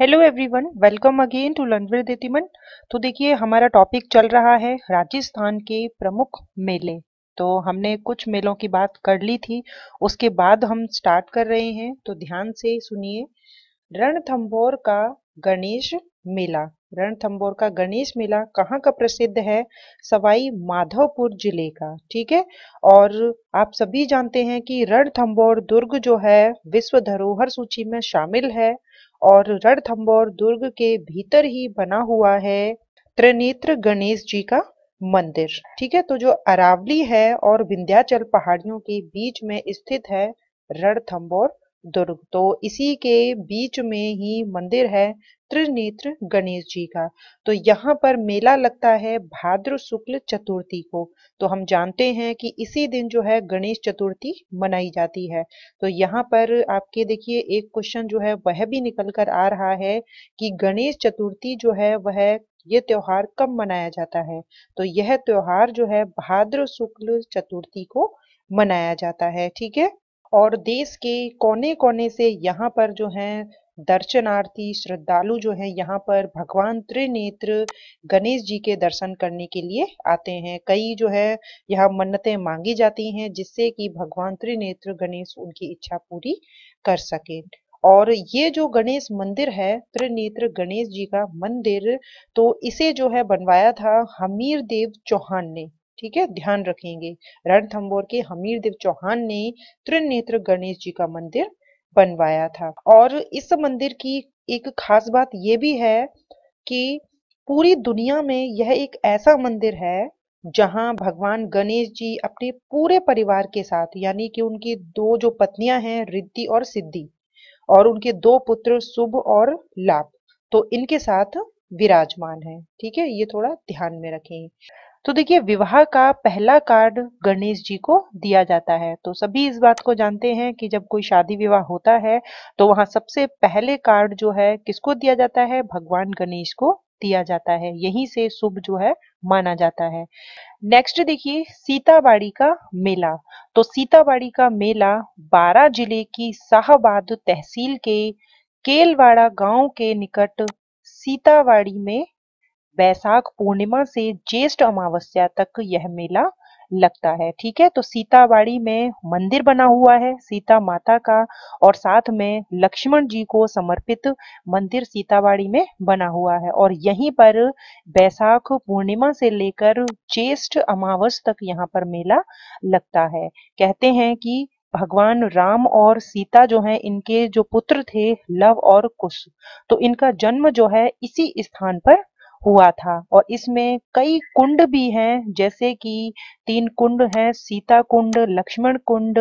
hello everyone welcome again to लनवीर देतीमन तो देखिए हमारा टॉपिक चल रहा है राजस्थान के प्रमुख मेले तो हमने कुछ मेलों की बात कर ली थी उसके बाद हम स्टार्ट कर रहे हैं तो ध्यान से सुनिए रणथंबोर का गणेश मेला रणथंबोर का गणेश मेला कहाँ का प्रसिद्ध है सवाई माधवपुर जिले का ठीक है और आप सभी जानते हैं कि रणथंबोर दुर्ग जो है विश्व धरोहर सूची में शामिल है और रणथंबोर दुर्ग के भीतर ही बना हुआ है त्रिनेत्र गणेश जी का मंदिर ठीक है तो जो अरावली है और विंध्याचल पहाड़ियों के बीच में स्थित है रणथम्बोर दुर्ग तो इसी के बीच में ही मंदिर है त्रिनेत्र गणेश जी का तो यहाँ पर मेला लगता है भाद्र शुक्ल चतुर्थी को तो हम जानते हैं कि इसी दिन जो है गणेश चतुर्थी मनाई जाती है तो यहाँ पर आपके देखिए एक क्वेश्चन जो है वह भी निकल कर आ रहा है कि गणेश चतुर्थी जो है वह ये त्योहार कब मनाया जाता है तो यह त्योहार जो है भाद्र शुक्ल चतुर्थी को मनाया जाता है ठीक है और देश के कोने-कोने से यहाँ पर जो है दर्शनार्थी श्रद्धालु जो है यहाँ पर भगवान त्रिनेत्र गणेश जी के दर्शन करने के लिए आते हैं कई जो है यहाँ मन्नतें मांगी जाती हैं जिससे कि भगवान त्रिनेत्र गणेश उनकी इच्छा पूरी कर सके और ये जो गणेश मंदिर है त्रिनेत्र गणेश जी का मंदिर तो इसे जो है बनवाया था हमीर देव चौहान ने ठीक है ध्यान रखेंगे रणथंबोर के हमीर देव चौहान ने त्रिनेत्र गणेश जी का मंदिर बनवाया था और इस मंदिर की एक खास बात यह भी है कि पूरी दुनिया में यह एक ऐसा मंदिर है जहां भगवान गणेश जी अपने पूरे परिवार के साथ यानी कि उनकी दो जो पत्नियां हैं रिद्धि और सिद्धि और उनके दो पुत्र शुभ और लाभ तो इनके साथ विराजमान है ठीक है ये थोड़ा ध्यान में रखें तो देखिए विवाह का पहला कार्ड गणेश जी को दिया जाता है तो सभी इस बात को जानते हैं कि जब कोई शादी विवाह होता है तो वहां सबसे पहले कार्ड जो है किसको दिया जाता है भगवान गणेश को दिया जाता है यहीं से शुभ जो है माना जाता है नेक्स्ट देखिए सीताबाड़ी का मेला तो सीताबाड़ी का मेला बारा जिले की शाहबाद तहसील के केलवाड़ा गांव के निकट सीतावाड़ी में बैसाख पूर्णिमा से ज्येष्ठ अमावस्या तक यह मेला लगता है ठीक है तो सीताबाड़ी में मंदिर बना हुआ है सीता माता का और साथ में लक्ष्मण जी को समर्पित मंदिर सीताबाड़ी में बना हुआ है और यहीं पर बैसाख पूर्णिमा से लेकर ज्येष्ठ अमावस तक यहाँ पर मेला लगता है कहते हैं कि भगवान राम और सीता जो हैं इनके जो पुत्र थे लव और कुश तो इनका जन्म जो है इसी स्थान पर हुआ था और इसमें कई कुंड भी हैं जैसे कि तीन कुंड हैं सीता कुंड लक्ष्मण कुंड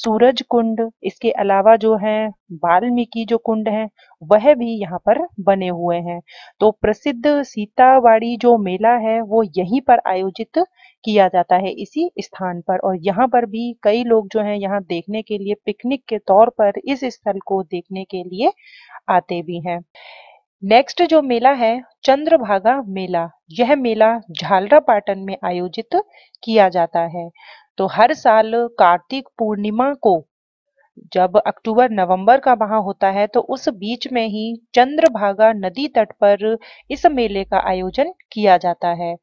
सूरज कुंड इसके अलावा जो है वाल्मीकि जो कुंड है वह भी यहाँ पर बने हुए हैं तो प्रसिद्ध सीतावाड़ी जो मेला है वो यहीं पर आयोजित किया जाता है इसी स्थान पर और यहाँ पर भी कई लोग जो हैं यहाँ देखने के लिए पिकनिक के तौर पर इस स्थल को देखने के लिए आते भी हैं नेक्स्ट जो मेला है चंद्रभागा मेला यह मेला झालरा पाटन में आयोजित किया जाता है तो हर साल कार्तिक पूर्णिमा को जब अक्टूबर नवंबर का माह होता है तो उस बीच में ही चंद्रभागा नदी तट पर इस मेले का आयोजन किया जाता है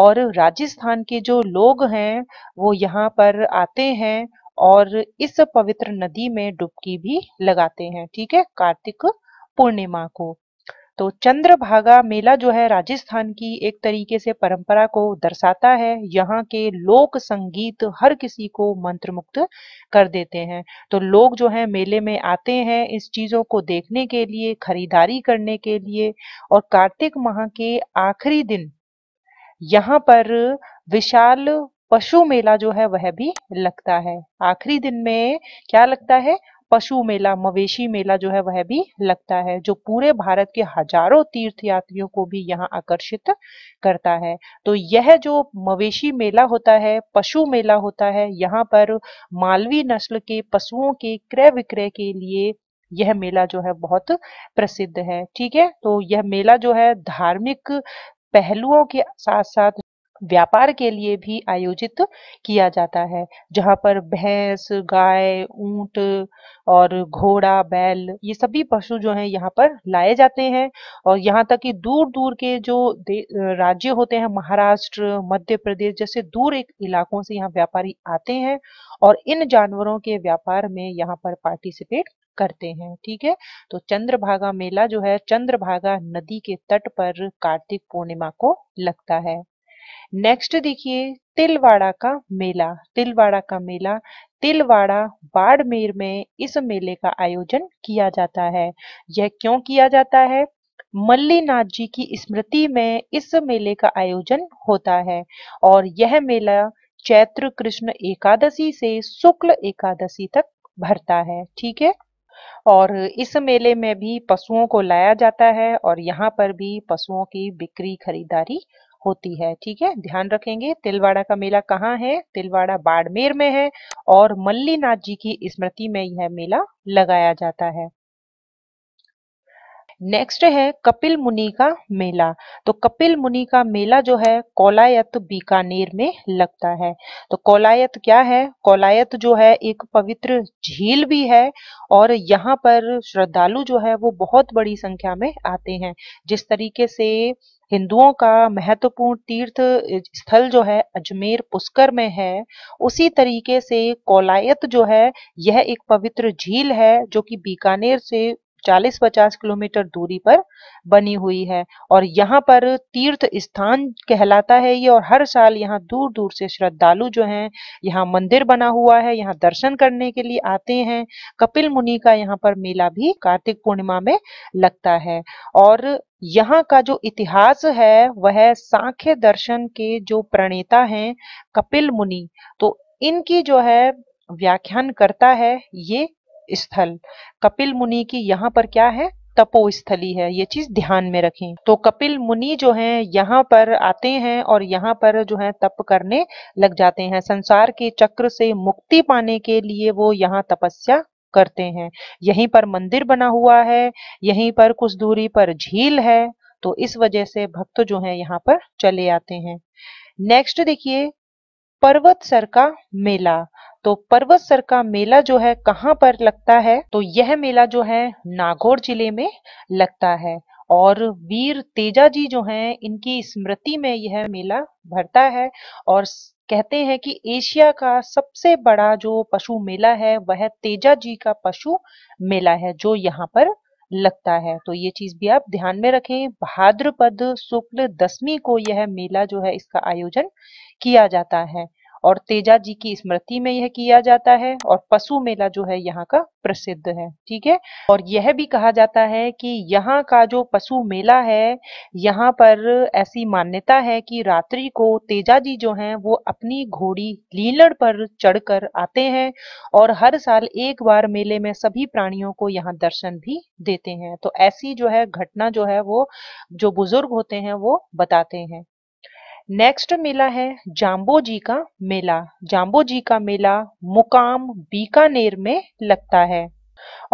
और राजस्थान के जो लोग हैं वो यहाँ पर आते हैं और इस पवित्र नदी में डुबकी भी लगाते हैं ठीक है कार्तिक पूर्णिमा को तो चंद्रभागा मेला जो है राजस्थान की एक तरीके से परंपरा को दर्शाता है यहाँ के लोक संगीत हर किसी को मंत्रमुक्त कर देते हैं तो लोग जो है मेले में आते हैं इस चीज़ों को देखने के लिए खरीदारी करने के लिए और कार्तिक माह के आखिरी दिन यहाँ पर विशाल पशु मेला जो है वह भी लगता है आखिरी दिन में क्या लगता है पशु मेला मवेशी मेला जो है वह भी लगता है जो पूरे भारत के हजारों तीर्थ यात्रियों को भी यहाँ आकर्षित करता है तो यह जो मवेशी मेला होता है पशु मेला होता है यहाँ पर मालवी नस्ल के पशुओं के क्रय विक्रय के लिए यह मेला जो है बहुत प्रसिद्ध है ठीक है तो यह मेला जो है धार्मिक पहलुओं के साथ साथ व्यापार के लिए भी आयोजित किया जाता है जहाँ पर भैंस गाय ऊंट और घोड़ा बैल ये सभी पशु जो हैं यहाँ पर लाए जाते हैं और यहाँ तक कि दूर दूर के जो राज्य होते हैं महाराष्ट्र मध्य प्रदेश जैसे दूर एक इलाकों से यहाँ व्यापारी आते हैं और इन जानवरों के व्यापार में यहाँ पर पार्टिसिपेट करते हैं ठीक है तो चंद्रभागा मेला जो है चंद्रभागा नदी के तट पर कार्तिक पूर्णिमा को लगता है नेक्स्ट देखिए तिलवाड़ा का मेला तिलवाड़ा का मेला तिलवाड़ा बाड़मेर में इस मेले का आयोजन किया जाता है यह क्यों किया जाता है मल्लीनाथ जी की स्मृति में इस मेले का आयोजन होता है और यह मेला चैत्र कृष्ण एकादशी से शुक्ल एकादशी तक भरता है ठीक है और इस मेले में भी पशुओं को लाया जाता है और यहाँ पर भी पशुओं की बिक्री खरीदारी होती है ठीक है ध्यान रखेंगे तिलवाड़ा का मेला कहाँ है तिलवाड़ा बाड़मेर में है और मल्लीनाथ जी की स्मृति में यह मेला लगाया जाता है नेक्स्ट है कपिल मुनि का मेला तो कपिल मुनि का मेला जो है कोलायत बीकानेर में लगता है तो कोलायत क्या है कोलायत जो है एक पवित्र झील भी है और यहाँ पर श्रद्धालु जो है वो बहुत बड़ी संख्या में आते हैं जिस तरीके से हिंदुओं का महत्वपूर्ण तीर्थ स्थल जो है अजमेर पुष्कर में है उसी तरीके से कोलायत जो है यह एक पवित्र झील है जो कि बीकानेर से 40-50 किलोमीटर दूरी पर बनी हुई है और यहाँ पर तीर्थ स्थान कहलाता है ये और हर साल यहाँ दूर दूर से श्रद्धालु जो हैं यहाँ मंदिर बना हुआ है यहाँ दर्शन करने के लिए आते हैं कपिल मुनि का यहाँ पर मेला भी कार्तिक पूर्णिमा में लगता है और यहाँ का जो इतिहास है वह सांख्य दर्शन के जो प्रणेता हैं कपिल मुनि तो इनकी जो है व्याख्यान करता है ये स्थल कपिल मुनि की यहाँ पर क्या है तपोस्थली है ये चीज ध्यान में रखें तो कपिल मुनि जो हैं यहाँ पर आते हैं और यहाँ पर जो है तप करने लग जाते हैं संसार के चक्र से मुक्ति पाने के लिए वो यहाँ तपस्या करते हैं यहीं पर मंदिर बना हुआ है यहीं पर कुछ दूरी पर झील है तो इस वजह से भक्त जो है यहाँ पर चले आते हैं नेक्स्ट देखिए पर्वत सर का मेला तो पर्वत सर का मेला जो है कहाँ पर लगता है तो यह मेला जो है नागौर जिले में लगता है और वीर तेजा जी जो हैं इनकी स्मृति में यह मेला भरता है और कहते हैं कि एशिया का सबसे बड़ा जो पशु मेला है वह तेजा जी का पशु मेला है जो यहाँ पर लगता है तो ये चीज भी आप ध्यान में रखें भाद्रपद शुक्ल दसवीं को यह मेला जो है इसका आयोजन किया जाता है और तेजा जी की स्मृति में यह किया जाता है और पशु मेला जो है यहाँ का प्रसिद्ध है ठीक है और यह भी कहा जाता है कि यहाँ का जो पशु मेला है यहाँ पर ऐसी मान्यता है कि रात्रि को तेजा जी जो हैं वो अपनी घोड़ी लीलड़ पर चढ़कर आते हैं और हर साल एक बार मेले में सभी प्राणियों को यहाँ दर्शन भी देते हैं तो ऐसी जो है घटना जो है वो जो बुजुर्ग होते हैं वो बताते हैं नेक्स्ट मेला है जाम्बो जी का मेला जाम्बो जी का मेला मुकाम बीकानेर में लगता है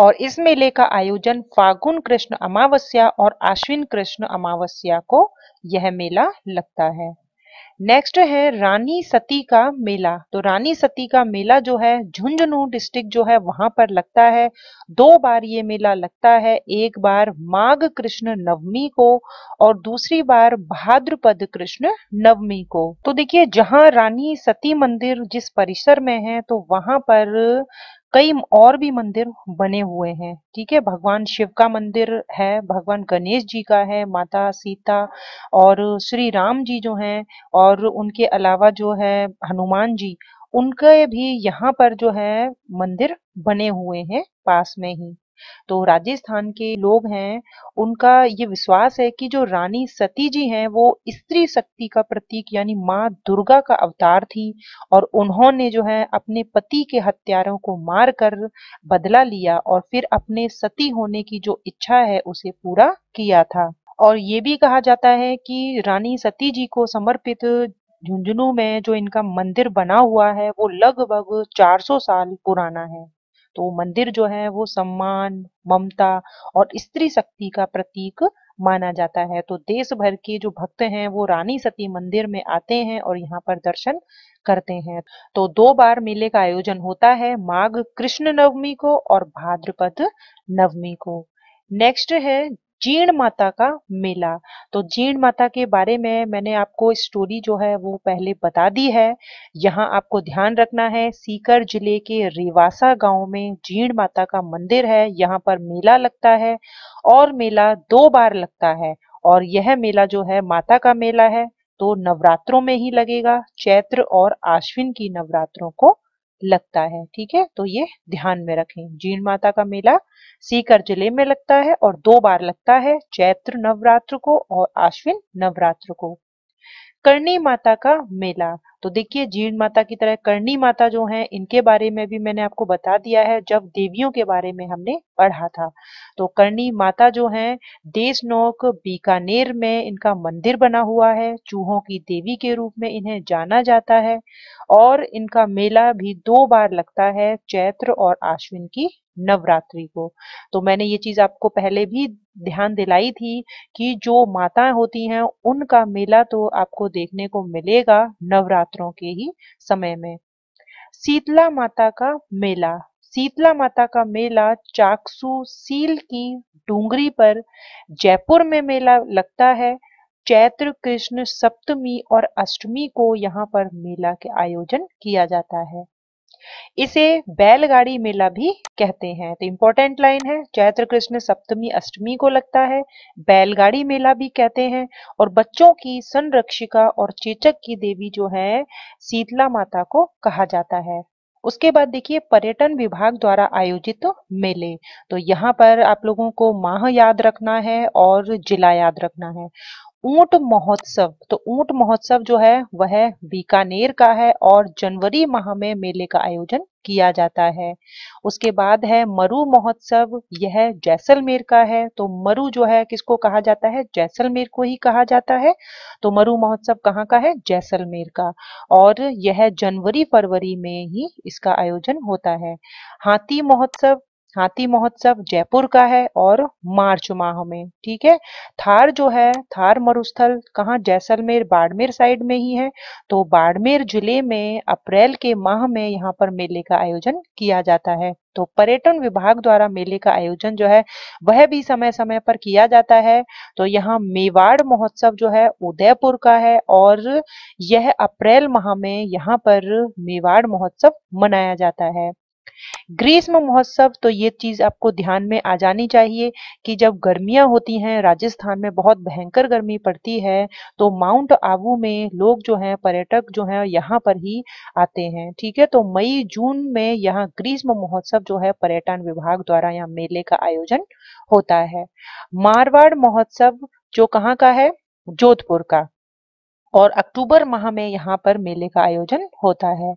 और इस मेले का आयोजन फागुन कृष्ण अमावस्या और आश्विन कृष्ण अमावस्या को यह मेला लगता है नेक्स्ट है रानी सती का मेला तो रानी सती का मेला जो है झुंझुनू डिस्ट्रिक्ट जो है वहां पर लगता है दो बार ये मेला लगता है एक बार माघ कृष्ण नवमी को और दूसरी बार भाद्रपद कृष्ण नवमी को तो देखिए जहां रानी सती मंदिर जिस परिसर में है तो वहां पर कई और भी मंदिर बने हुए हैं ठीक है भगवान शिव का मंदिर है भगवान गणेश जी का है माता सीता और श्री राम जी जो हैं और उनके अलावा जो है हनुमान जी उनके भी यहाँ पर जो है मंदिर बने हुए हैं पास में ही तो राजस्थान के लोग हैं उनका ये विश्वास है कि जो रानी सती जी हैं वो स्त्री शक्ति का प्रतीक यानी माँ दुर्गा का अवतार थी और उन्होंने जो है अपने पति के हत्यारों को मारकर बदला लिया और फिर अपने सती होने की जो इच्छा है उसे पूरा किया था और ये भी कहा जाता है कि रानी सती जी को समर्पित झुंझुनू में जो इनका मंदिर बना हुआ है वो लगभग 400 साल पुराना है तो मंदिर जो है वो सम्मान ममता और स्त्री शक्ति का प्रतीक माना जाता है तो देश भर के जो भक्त हैं वो रानी सती मंदिर में आते हैं और यहाँ पर दर्शन करते हैं तो दो बार मेले का आयोजन होता है माघ कृष्ण नवमी को और भाद्रपद नवमी को नेक्स्ट है जीण माता का मेला तो जीण माता के बारे में मैंने आपको स्टोरी जो है वो पहले बता दी है यहाँ आपको ध्यान रखना है सीकर जिले के रिवासा गांव में जीण माता का मंदिर है यहाँ पर मेला लगता है और मेला दो बार लगता है और यह मेला जो है माता का मेला है तो नवरात्रों में ही लगेगा चैत्र और आश्विन की नवरात्रों को लगता है ठीक है तो ये ध्यान में रखें जीण माता का मेला सीकर जिले में लगता है और दो बार लगता है चैत्र नवरात्र को और आश्विन नवरात्र को करणी माता का मेला तो देखिए जीर्ण माता की तरह करणी माता जो है इनके बारे में भी मैंने आपको बता दिया है जब देवियों के बारे में हमने पढ़ा था तो करणी माता जो है देशनोक बीकानेर में इनका मंदिर बना हुआ है चूहों की देवी के रूप में इन्हें जाना जाता है और इनका मेला भी दो बार लगता है चैत्र और आश्विन की नवरात्रि को तो मैंने ये चीज आपको पहले भी ध्यान दिलाई थी कि जो माताएं होती हैं उनका मेला तो आपको देखने को मिलेगा नवरात्रों के ही समय में शीतला माता का मेला शीतला माता का मेला चाकसू सील की डूंगरी पर जयपुर में मेला लगता है चैत्र कृष्ण सप्तमी और अष्टमी को यहाँ पर मेला के आयोजन किया जाता है इसे बैलगाड़ी मेला भी कहते हैं तो इंपॉर्टेंट लाइन है चैत्र कृष्ण सप्तमी अष्टमी को लगता है बैलगाड़ी मेला भी कहते हैं और बच्चों की संरक्षिका और चेचक की देवी जो है शीतला माता को कहा जाता है उसके बाद देखिए पर्यटन विभाग द्वारा आयोजित तो मेले तो यहाँ पर आप लोगों को माह याद रखना है और जिला याद रखना है ऊंट महोत्सव तो ऊंट महोत्सव जो है वह बीकानेर का है और जनवरी माह में मेले का आयोजन किया जाता है उसके बाद है मरु महोत्सव यह जैसलमेर का है तो मरु जो है किसको कहा जाता है जैसलमेर को ही कहा जाता है तो मरु महोत्सव कहाँ का है जैसलमेर का और यह जनवरी फरवरी में ही इसका आयोजन होता है हाथी महोत्सव हाथी महोत्सव जयपुर का है और मार्च माह में ठीक है थार जो है थार मरुस्थल कहाँ जैसलमेर बाड़मेर साइड में ही है तो बाड़मेर जिले में अप्रैल के माह में यहाँ पर मेले का आयोजन किया जाता है तो पर्यटन विभाग द्वारा मेले का आयोजन जो है वह भी समय समय पर किया जाता है तो यहाँ मेवाड़ महोत्सव जो है उदयपुर का है और यह अप्रैल माह में यहाँ पर मेवाड़ महोत्सव मनाया जाता है ग्रीष्म महोत्सव तो ये चीज़ आपको ध्यान में आ जानी चाहिए कि जब गर्मियां होती हैं राजस्थान में बहुत भयंकर गर्मी पड़ती है तो माउंट आबू में लोग जो हैं पर्यटक जो हैं यहाँ पर ही आते हैं ठीक है तो मई जून में यहाँ ग्रीष्म महोत्सव जो है पर्यटन विभाग द्वारा यहाँ मेले का आयोजन होता है मारवाड़ महोत्सव जो कहाँ का है जोधपुर का और अक्टूबर माह में यहाँ पर मेले का आयोजन होता है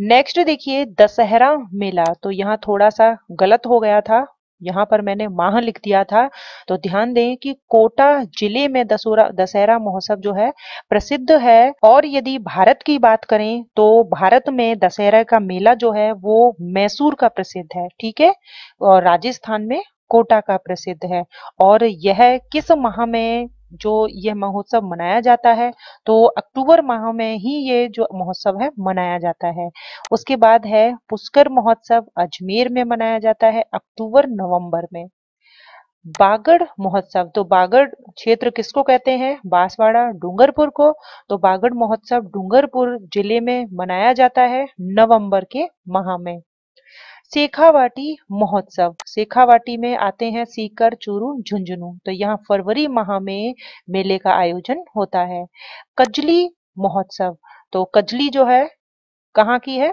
नेक्स्ट देखिए दशहरा मेला तो यहाँ थोड़ा सा गलत हो गया था यहाँ पर मैंने माह लिख दिया था तो ध्यान दें कि कोटा जिले में दसोरा दशहरा महोत्सव जो है प्रसिद्ध है और यदि भारत की बात करें तो भारत में दशहरा का मेला जो है वो मैसूर का प्रसिद्ध है ठीक है और राजस्थान में कोटा का प्रसिद्ध है और यह किस माह में जो यह महोत्सव मनाया जाता है तो अक्टूबर माह में ही ये जो महोत्सव है मनाया जाता है उसके बाद है पुष्कर महोत्सव अजमेर में मनाया जाता है अक्टूबर नवंबर में बागड़ महोत्सव तो बागड़ क्षेत्र किसको कहते हैं बांसवाड़ा डूंगरपुर को तो बागड़ महोत्सव डूंगरपुर जिले में मनाया जाता है नवंबर के माह में शेखावाटी महोत्सव शेखावाटी में आते हैं सीकर चूरू झुंझुनू तो यहाँ फरवरी माह में मेले का आयोजन होता है कजली महोत्सव तो कजली जो है कहाँ की है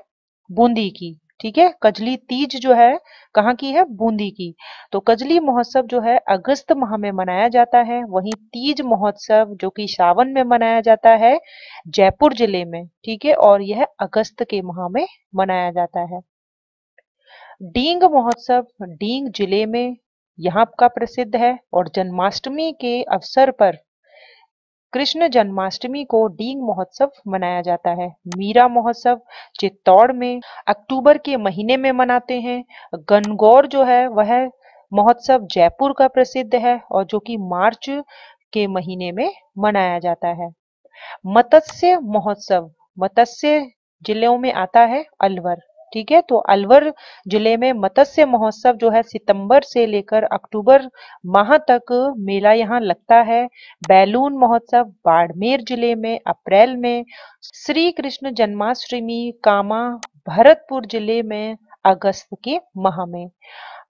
बूंदी की ठीक है कजली तीज जो है कहाँ की है बूंदी की तो कजली महोत्सव जो है अगस्त माह में मनाया जाता है वहीं तीज महोत्सव जो कि सावन में मनाया जाता है जयपुर जिले में ठीक है और यह अगस्त के माह में मनाया जाता है डींग महोत्सव डींग जिले में यहाँ का प्रसिद्ध है और जन्माष्टमी के अवसर पर कृष्ण जन्माष्टमी को डींग महोत्सव मनाया जाता है मीरा महोत्सव चित्तौड़ में अक्टूबर के महीने में मनाते हैं गनगौर जो है वह महोत्सव जयपुर का प्रसिद्ध है और जो कि मार्च के महीने में मनाया जाता है मत्स्य महोत्सव मत्स्य जिलों में आता है अलवर ठीक है तो अलवर जिले में मत्स्य महोत्सव जो है सितंबर से लेकर अक्टूबर माह तक मेला यहाँ लगता है बैलून महोत्सव बाड़मेर जिले में अप्रैल में श्री कृष्ण जन्माष्टमी कामा भरतपुर जिले में अगस्त के माह में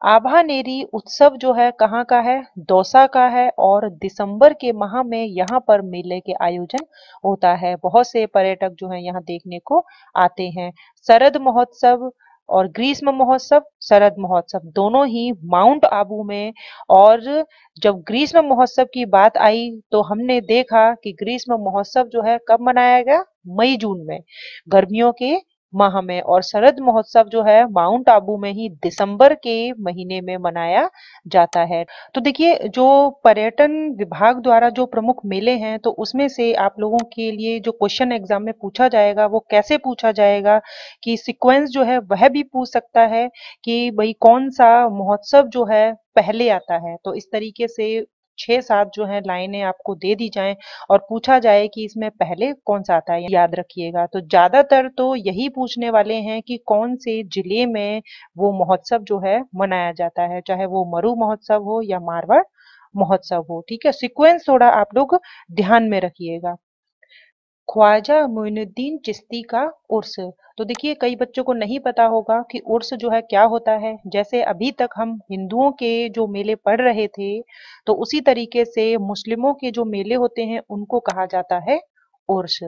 आभा नेरी उत्सव जो है कहाँ का है दौसा का है और दिसंबर के माह में यहाँ पर मेले के आयोजन होता है बहुत से पर्यटक जो है यहाँ देखने को आते हैं शरद महोत्सव और ग्रीष्म महोत्सव शरद महोत्सव दोनों ही माउंट आबू में और जब ग्रीष्म महोत्सव की बात आई तो हमने देखा कि ग्रीष्म महोत्सव जो है कब मनाया गया मई जून में गर्मियों के माह में और शरद महोत्सव जो है माउंट आबू में ही दिसंबर के महीने में मनाया जाता है तो देखिए जो पर्यटन विभाग द्वारा जो प्रमुख मेले हैं तो उसमें से आप लोगों के लिए जो क्वेश्चन एग्जाम में पूछा जाएगा वो कैसे पूछा जाएगा कि सिक्वेंस जो है वह भी पूछ सकता है कि भाई कौन सा महोत्सव जो है पहले आता है तो इस तरीके से छः सात जो है लाइनें आपको दे दी जाए और पूछा जाए कि इसमें पहले कौन सा आता है याद रखिएगा तो ज़्यादातर तो यही पूछने वाले हैं कि कौन से जिले में वो महोत्सव जो है मनाया जाता है चाहे वो मरु महोत्सव हो या मारवाड़ महोत्सव हो ठीक है सिक्वेंस थोड़ा आप लोग ध्यान में रखिएगा ख्वाजा मोइनुद्दीन चिश्ती का उर्स तो देखिए कई बच्चों को नहीं पता होगा कि उर्स जो है क्या होता है जैसे अभी तक हम हिंदुओं के जो मेले पढ़ रहे थे तो उसी तरीके से मुस्लिमों के जो मेले होते हैं उनको कहा जाता है उर्स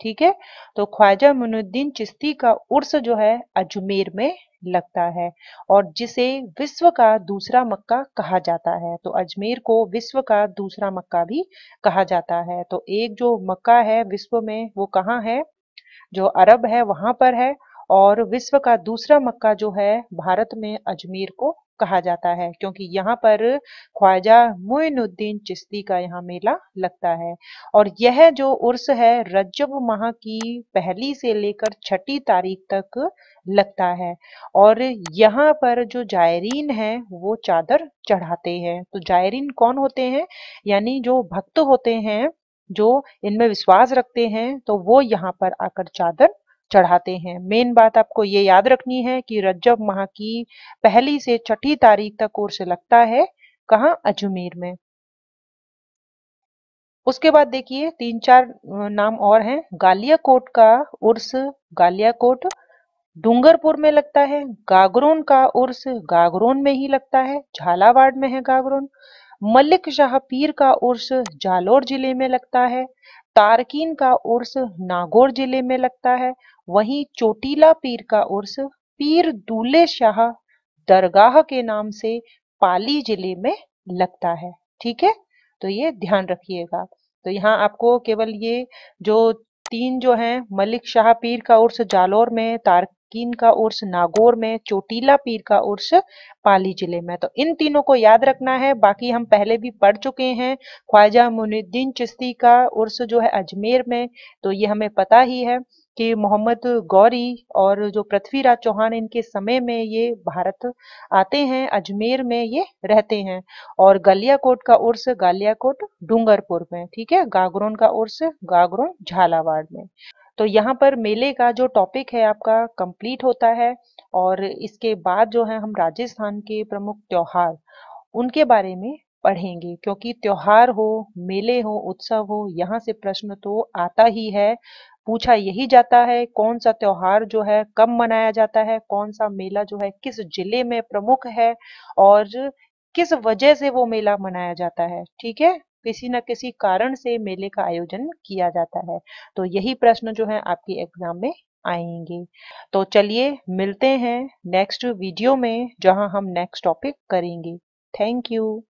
ठीक है तो ख्वाजा मोइनुद्दीन चिश्ती का उर्स जो है अजमेर में लगता है और जिसे विश्व का दूसरा मक्का कहा जाता है तो अजमेर को विश्व का दूसरा मक्का भी कहा जाता है तो एक जो मक्का है विश्व में वो कहाँ है जो अरब है वहां पर है और विश्व का दूसरा मक्का जो है भारत में अजमेर को कहा जाता है क्योंकि यहाँ पर ख्वाजा मोइनुद्दीन चिश्ती का यहाँ मेला लगता है और यह जो उर्स है रजब माह की पहली से लेकर छठी तारीख तक लगता है और यहाँ पर जो जायरीन है वो चादर चढ़ाते हैं तो जायरीन कौन होते हैं यानी जो भक्त होते हैं जो इनमें विश्वास रखते हैं तो वो यहाँ पर आकर चादर चढ़ाते हैं मेन बात आपको ये याद रखनी है कि रजब माह की पहली से छठी तारीख तक कोर्स लगता है कहा अजमेर में उसके बाद देखिए तीन चार नाम और हैं गालिया कोट का उर्स गालिया कोट डूंगरपुर में लगता है गागरोन का उर्स गागरोन में ही लगता है झालावाड़ में है गागरोन मलिक शाह पीर का उर्स जालोर जिले में लगता है तारकीन का उर्स नागौर जिले में लगता है वहीं चोटीला पीर का उर्स पीर दूल्हे शाह दरगाह के नाम से पाली जिले में लगता है ठीक है तो ये ध्यान रखिएगा तो यहाँ आपको केवल ये जो तीन जो हैं मलिक शाह पीर का उर्स जालोर में तारकीन का उर्स नागौर में चोटीला पीर का उर्स पाली जिले में तो इन तीनों को याद रखना है बाकी हम पहले भी पढ़ चुके हैं ख्वाजा मुनुद्दीन चिश्ती का उर्स जो है अजमेर में तो ये हमें पता ही है कि मोहम्मद गौरी और जो पृथ्वीराज चौहान इनके समय में ये भारत आते हैं अजमेर में ये रहते हैं और गालियाकोट का उर्स गालियाकोट डूंगरपुर में ठीक है गागरोन का उर्स गागरोन झालावाड़ में तो यहाँ पर मेले का जो टॉपिक है आपका कंप्लीट होता है और इसके बाद जो है हम राजस्थान के प्रमुख त्योहार उनके बारे में पढ़ेंगे क्योंकि त्योहार हो मेले हो उत्सव हो यहाँ से प्रश्न तो आता ही है पूछा यही जाता है कौन सा त्योहार जो है कब मनाया जाता है कौन सा मेला जो है किस जिले में प्रमुख है और किस वजह से वो मेला मनाया जाता है ठीक है किसी न किसी कारण से मेले का आयोजन किया जाता है तो यही प्रश्न जो है आपके एग्जाम में आएंगे तो चलिए मिलते हैं नेक्स्ट वीडियो में जहां हम नेक्स्ट टॉपिक करेंगे थैंक यू